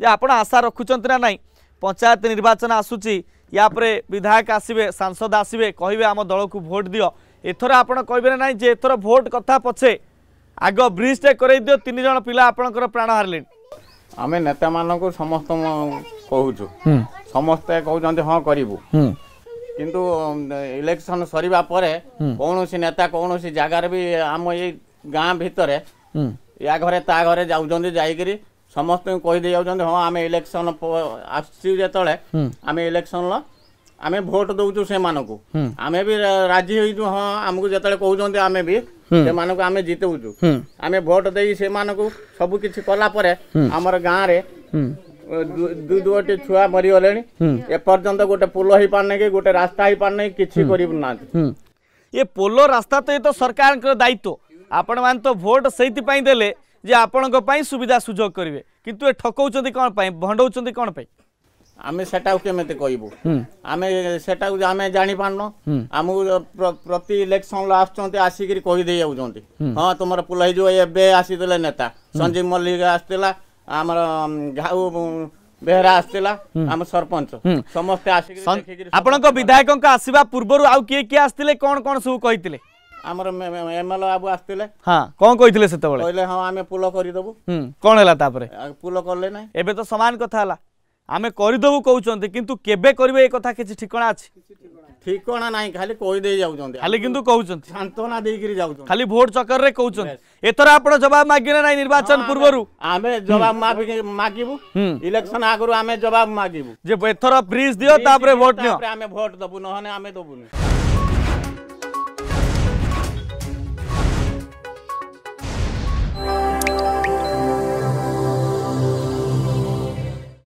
ଯେ ଆପଣ ଆଶା ରଖୁଛନ୍ତି ନା ନାହିଁ ପଞ୍ଚାୟତ ନିର୍ବାଚନ ଆସୁଛି ୟାପରେ ବିଧାୟକ ଆସିବେ ସାଂସଦ ଆସିବେ କହିବେ ଆମ ଦଳକୁ ଭୋଟ୍ ଦିଅ ଏଥର ଆପଣ କହିବେ ନା ନାହିଁ ଯେ ଏଥର ଭୋଟ୍ କଥା ପଛେ ଆଗ ବ୍ରିଜ୍ଟେ କରେଇ ଦିଅ ତିନି ଜଣ ପିଲା ଆପଣଙ୍କର ପ୍ରାଣ ହାରିଲେଣି ଆମେ ନେତାମାନଙ୍କୁ ସମସ୍ତ କହୁଛୁ ସମସ୍ତେ କହୁଛନ୍ତି ହଁ କରିବୁ କିନ୍ତୁ ଇଲେକ୍ସନ୍ ସରିବା ପରେ କୌଣସି ନେତା କୌଣସି ଜାଗାରେ ବି ଆମ ଏଇ ଗାଁ ଭିତରେ ୟା ଘରେ ତା ଘରେ ଯାଉଛନ୍ତି ଯାଇକିରି ସମସ୍ତଙ୍କୁ କହିଦେଇ ଯାଉଛନ୍ତି ହଁ ଆମେ ଇଲେକ୍ସନ ଆସୁଛି ଯେତେବେଳେ ଆମେ ଇଲେକ୍ସନର ଆମେ ଭୋଟ ଦଉଛୁ ସେମାନଙ୍କୁ ଆମେ ବି ରାଜି ହେଇଛୁ ହଁ ଆମକୁ ଯେତେବେଳେ କହୁଛନ୍ତି ଆମେ ବି ସେମାନଙ୍କୁ ଆମେ ଜିତଉଛୁ ଆମେ ଭୋଟ ଦେଇ ସେମାନଙ୍କୁ ସବୁ କିଛି କଲା ପରେ ଆମର ଗାଁରେ ଦୁଇ ଦୁଇଟି ଛୁଆ ମରିଗଲେଣି ଏପର୍ଯ୍ୟନ୍ତ ଗୋଟେ ପୋଲ ହେଇପାରୁନି କି ଗୋଟେ ରାସ୍ତା ହେଇପାରୁନି କିଛି କରିପାରୁନାହାନ୍ତି ଏ ପୋଲ ରାସ୍ତା ତ ଏ ତ ସରକାରଙ୍କର ଦାୟିତ୍ୱ ଆପଣମାନେ ତ ଭୋଟ ସେଇଥିପାଇଁ ଦେଲେ ଯେ ଆପଣଙ୍କ ପାଇଁ ସୁବିଧା ସୁଯୋଗ କରିବେ କିନ୍ତୁ ଏ ଠକଉଛନ୍ତି କ'ଣ ପାଇଁ ଭଣ୍ଡଉଛନ୍ତି କ'ଣ ପାଇଁ ଆମେ ସେଟାକୁ କେମିତି କହିବୁ ଆମେ ସେଟାକୁ ଆମେ ଜାଣିପାରୁନୁ ଆମକୁ ପ୍ରତି ଇଲେକ୍ସନରେ ଆସୁଛନ୍ତି ଆସିକିରି କହିଦେଇ ଯାଉଛନ୍ତି ହଁ ତୁମର ପୁଲ ହେଇଯିବ ଏବେ ଆସିଥିଲେ ନେତା ସଞ୍ଜୀବ ମଲ୍ଲିକ ଆସିଥିଲା ଆମର ଘାଉ ବେହେରା ଆସିଥିଲା ଆମ ସରପଞ୍ଚ ସମସ୍ତେ ଆସିକି ଆପଣଙ୍କ ବିଧାୟକଙ୍କ ଆସିବା ପୂର୍ବରୁ ଆଉ କିଏ କିଏ ଆସିଥିଲେ କ'ଣ କ'ଣ ସବୁ କହିଥିଲେ ଆମର ଏମଏଲ ବାବୁ ଆସିଥିଲେ ହଁ କଣ କହିଥିଲେ ସେତେବେଳେ କହିଲେ ହଁ ଆମେ ପୁଲ କରିଦେବୁ କଣ ହେଲା ତାପରେ ପୁଲ କଲେ ନାହିଁ ଏବେ ତ ସମାନ କଥା ହେଲା ଆମେ କରିଦେବୁ କହୁଛନ୍ତି କିନ୍ତୁ କେବେ କରିବେ ଏ କଥା କିଛି ଠିକଣା ଅଛି ଠିକଣା ନାହିଁ ଖାଲି କହିଦେଇ ଯାଉଛନ୍ତି ଖାଲି କିନ୍ତୁ କହୁଛନ୍ତି ସାନ୍ତ୍ୱନା ଦେଇକିରି ଯାଉଛନ୍ତି ଖାଲି ଭୋଟ ଚକରରେ କହୁଛନ୍ତି ଏଥର ଆପଣ ଜବାବ ମାଗିଲେ ନାହିଁ ନିର୍ବାଚନ ପୂର୍ବରୁ ଆମେ ଜବାବ ମାଗିବୁ ଇଲେକ୍ସନ ଆଗରୁ ଆମେ ଜବାବ ମାଗିବୁ ଯେ ଏଥର ଫ୍ରିଜ ଦିଅ ତାପରେ ଭୋଟ ନିଅ ଆମେ ଭୋଟ ଦେବୁ ନହେଲେ ଆମେ ଦେବୁନି